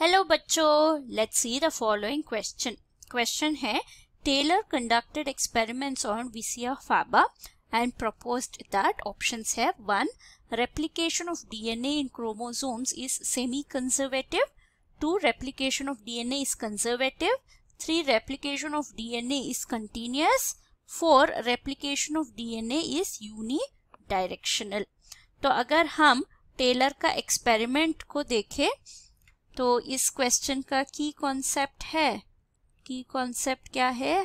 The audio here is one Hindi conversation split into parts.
हेलो बच्चो let's see the following question question है Taylor conducted experiments on Vicia faba and proposed that options है one replication of DNA in chromosomes is semi conservative two replication of DNA is conservative three replication of DNA is continuous four replication of DNA is unidirectional तो अगर हम टेलर का एक्सपेरिमेंट को देखें तो इस क्वेश्चन का की कॉन्सेप्ट है की कॉन्सेप्ट क्या है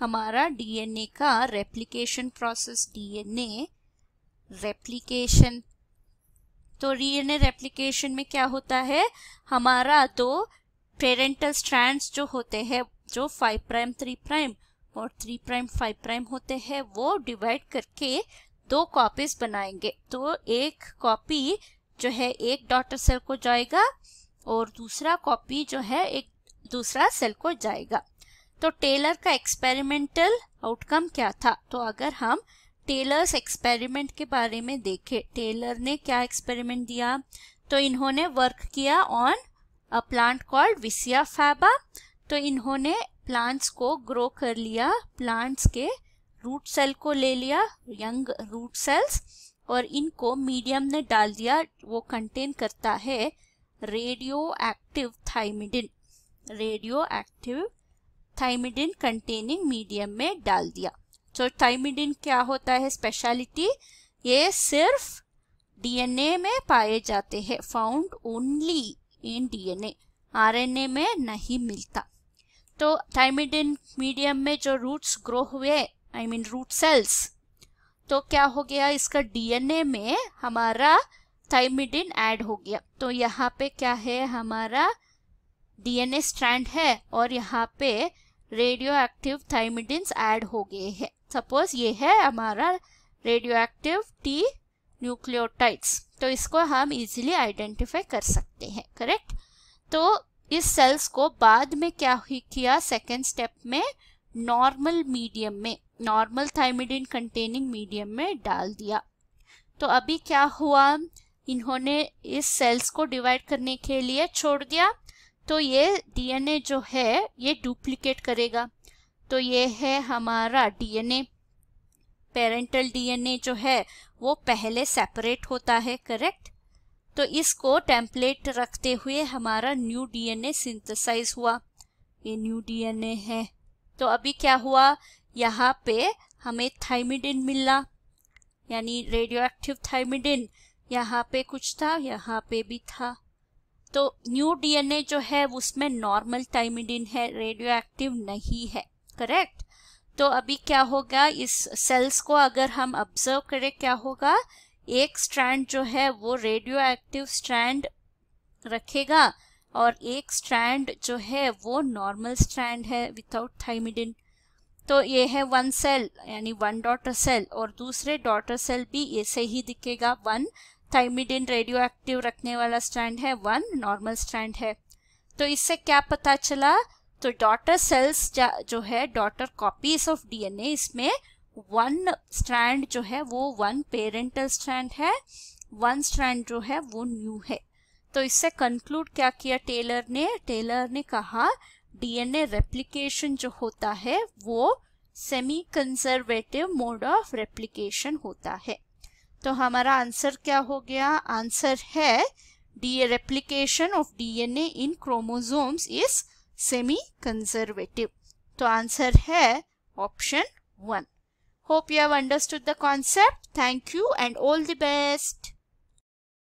हमारा डीएनए का रेप्लिकेशन प्रोसेस डीएनए रेप्लिकेशन तो डीएनए रेप्लिकेशन में क्या होता है हमारा तो पेरेंटल स्ट्रैंड्स जो होते हैं जो फाइव प्राइम थ्री प्राइम और थ्री प्राइम फाइव प्राइम होते हैं वो डिवाइड करके दो कॉपीज बनाएंगे तो एक कॉपी जो है एक डॉटर सेल को जाएगा और दूसरा कॉपी जो है एक दूसरा सेल को जाएगा तो टेलर का एक्सपेरिमेंटल आउटकम क्या था तो अगर हम टेलर्स एक्सपेरिमेंट के बारे में देखें टेलर ने क्या एक्सपेरिमेंट दिया तो इन्होंने वर्क किया on a plant called Vicia faba तो इन्होंने प्लांट्स को ग्रो कर लिया प्लांट्स के रूट सेल को ले लिया यंग रूट सेल्स और इनको मीडियम ने डाल दिया वो कंटेन करता है radioactive thymidin radioactive thymidine containing medium में डाल दिया तो थाइमिडिन क्या होता है स्पेशलिटी ये सिर्फ डीएनए में पाए जाते हैं found only in DNA RNA में नहीं मिलता तो थाइमिडिन मीडियम में जो रूट्स ग्रो हुए आई मीन रूट सेल्स तो क्या हो गया इसका डीएनए में हमारा थाइमिडिन ऐड हो गया तो यहाँ पे क्या है हमारा डीएनए स्ट्रैंड है और यहाँ पे रेडियो एक्टिव थाइमिडिन ऐड हो गए हैं सपोज ये है हमारा रेडियो एक्टिव टी न्यूक्लियोटाइड्स तो इसको हम इजीली आइडेंटिफाई कर सकते हैं करेक्ट तो इस सेल्स को बाद में क्या ही किया सेकेंड स्टेप में नॉर्मल मीडियम में नॉर्मल थाइमिडिन कंटेनिंग मीडियम में डाल दिया तो अभी क्या हुआ इन्होंने इस सेल्स को डिवाइड करने के लिए छोड़ दिया तो ये डीएनए जो है ये डुप्लीकेट करेगा तो ये है हमारा डीएनए पेरेंटल डीएनए जो है वो पहले सेपरेट होता है करेक्ट तो इसको टेम्पलेट रखते हुए हमारा न्यू डीएनए सिंथेसाइज हुआ ये न्यू डीएनए है तो अभी क्या हुआ यहाँ पे हमें थाइमिडिन मिला यानी रेडियो एक्टिव थाइमिडिन यहाँ पे कुछ था यहाँ पे भी था तो न्यू डीएनए जो है उसमें नॉर्मल टाइमिडिन है रेडियो एक्टिव नहीं है करेक्ट तो अभी क्या होगा इस सेल्स को अगर हम ऑब्जर्व करें क्या होगा एक स्ट्रैंड जो है वो रेडियो एक्टिव स्ट्रैंड रखेगा और एक स्ट्रैंड जो है वो नॉर्मल स्ट्रैंड है विदाउट थाइमिडिन तो ये है वन सेल यानी वन डॉटर सेल और दूसरे डॉटर सेल भी ऐसे ही दिखेगा वन थाइमिडिन एक्टिव रखने वाला स्ट्रैंड है वन नॉर्मल स्ट्रैंड है तो इससे क्या पता चला तो डॉटर सेल्स जो है डॉटर कॉपीज ऑफ डीएनए इसमें वन स्ट्रैंड जो है वो वन पेरेंटल स्ट्रैंड है वन स्ट्रैंड जो है वो न्यू है तो इससे कंक्लूड क्या किया टेलर ने टेलर ने कहा डीएनए रेप्लिकेशन जो होता है वो semi conservative mode of replication होता है तो हमारा आंसर क्या हो गया आंसर है the replication of DNA in chromosomes is semi conservative तो आंसर है option one hope you have understood the concept thank you and all the best